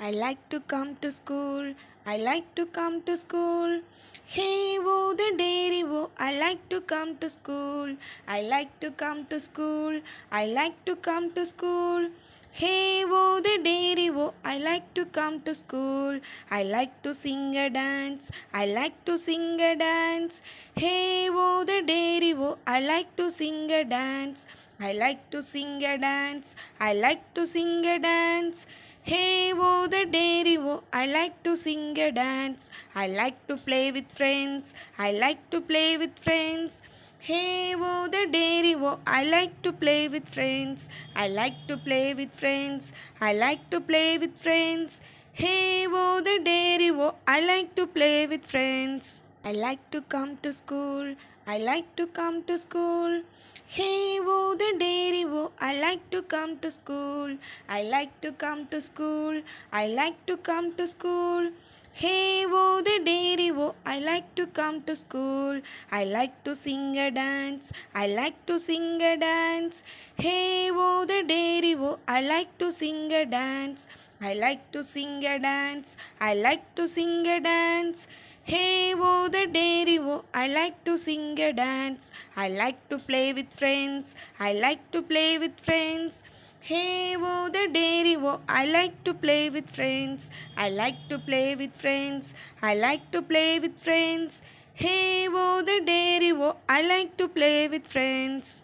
I like to come to school. I like to come to school. Hey, wo the dairy wo. I like to come to school. I like to come to school. I like to come to school. Hey, wo the dairy wo. I like to come to school. I like to sing a dance. I like to sing a dance. Hey, wo the dairy wo. I like to sing a dance. I like to sing a dance. I like to sing a dance. Hey, wo the dairy, wo? I like to sing a dance. I like to play with friends. I like to play with friends. Hey, wo the dairy, wo? I like to play with friends. I like to play with friends. I like to play with friends. Hey, wo the dairy, wo? I like to play with friends. I like to come to school. I like to come to school. Hey, whoa, the dairy, whoa, I like to come to school. I like to come to school. I like to come to school. Hey, whoa, the dairy, whoa, I like to come to school. I like to sing a dance. I like to sing a dance. Hey, whoa, the dairy, whoa, I like to sing a dance. I like to sing a dance. I like to sing a dance. Hey, wo the dairy, wo? I like to sing a dance. I like to play with friends. I like to play with friends. Hey, wo the dairy, wo? I like to play with friends. I like to play with friends. I like to play with friends. Hey, wo the dairy, wo? I like to play with friends.